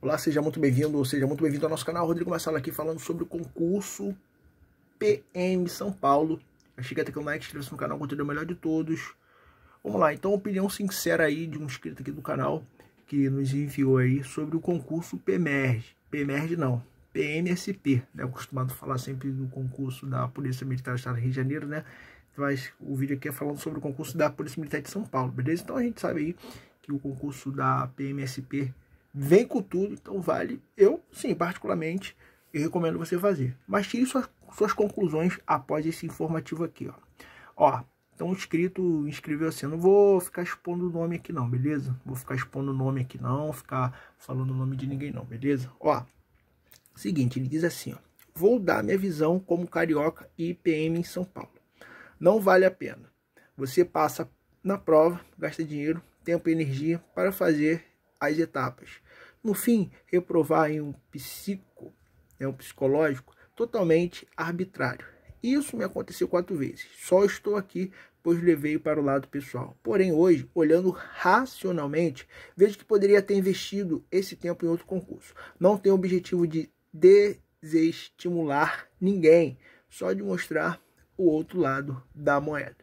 Olá, seja muito bem-vindo, seja muito bem-vindo ao nosso canal. Rodrigo Marcelo aqui falando sobre o concurso PM São Paulo. Achei que até que o Mike estivesse no canal, conteúdo é o melhor de todos. Vamos lá, então, opinião sincera aí de um inscrito aqui do canal que nos enviou aí sobre o concurso PMERG. PMERG não, PMSP, né? Acostumado a falar sempre do concurso da Polícia Militar do Estado do Rio de Janeiro, né? Mas o vídeo aqui é falando sobre o concurso da Polícia Militar de São Paulo, beleza? Então a gente sabe aí que o concurso da PMSP vem com tudo, então vale. Eu, sim, particularmente, eu recomendo você fazer. Mas tire suas, suas conclusões após esse informativo aqui, ó. Ó, então inscrito, inscreveu assim, eu não vou ficar expondo o nome aqui não, beleza? Vou ficar expondo o nome aqui não, ficar falando o nome de ninguém não, beleza? Ó, seguinte, ele diz assim, ó. Vou dar minha visão como carioca e IPM em São Paulo. Não vale a pena. Você passa na prova, gasta dinheiro, tempo e energia para fazer as etapas. No fim, reprovar em um psico, né, um psicológico, totalmente arbitrário. Isso me aconteceu quatro vezes. Só estou aqui pois levei para o lado pessoal. Porém, hoje, olhando racionalmente, vejo que poderia ter investido esse tempo em outro concurso. Não tenho o objetivo de desestimular ninguém, só de mostrar o outro lado da moeda.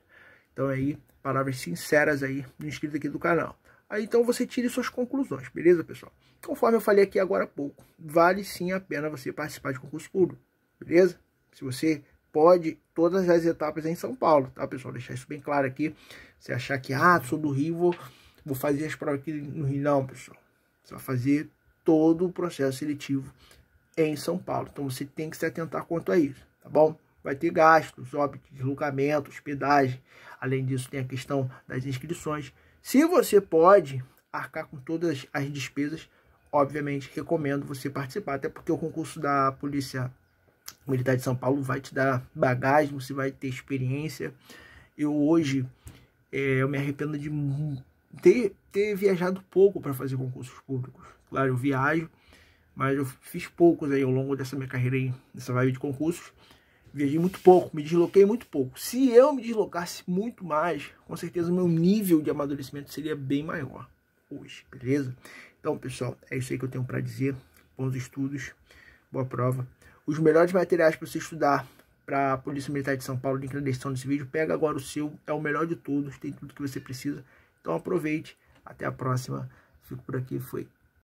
Então aí, palavras sinceras aí inscrito aqui do canal. Aí então você tire suas conclusões, beleza, pessoal? Conforme eu falei aqui agora há pouco, vale sim a pena você participar de concurso público, beleza? Se você pode, todas as etapas é em São Paulo, tá, pessoal? Deixar isso bem claro aqui. se achar que, ah, sou do Rio, vou, vou fazer as provas aqui no Rio, não, pessoal. Você vai fazer todo o processo seletivo em São Paulo. Então você tem que se atentar quanto a isso, tá bom? Vai ter gastos, óbito, deslocamento, hospedagem. Além disso, tem a questão das inscrições. Se você pode arcar com todas as despesas, obviamente recomendo você participar, até porque o concurso da Polícia Militar de São Paulo vai te dar bagagem, você vai ter experiência. Eu hoje é, eu me arrependo de ter, ter viajado pouco para fazer concursos públicos. Claro, eu viajo, mas eu fiz poucos aí ao longo dessa minha carreira aí, nessa vibe de concursos viajei muito pouco, me desloquei muito pouco. Se eu me deslocasse muito mais, com certeza o meu nível de amadurecimento seria bem maior hoje, beleza? Então, pessoal, é isso aí que eu tenho para dizer. Bons estudos, boa prova. Os melhores materiais para você estudar para a Polícia Militar de São Paulo, link na descrição desse vídeo. Pega agora o seu, é o melhor de todos, tem tudo que você precisa. Então aproveite, até a próxima. Fico por aqui, foi.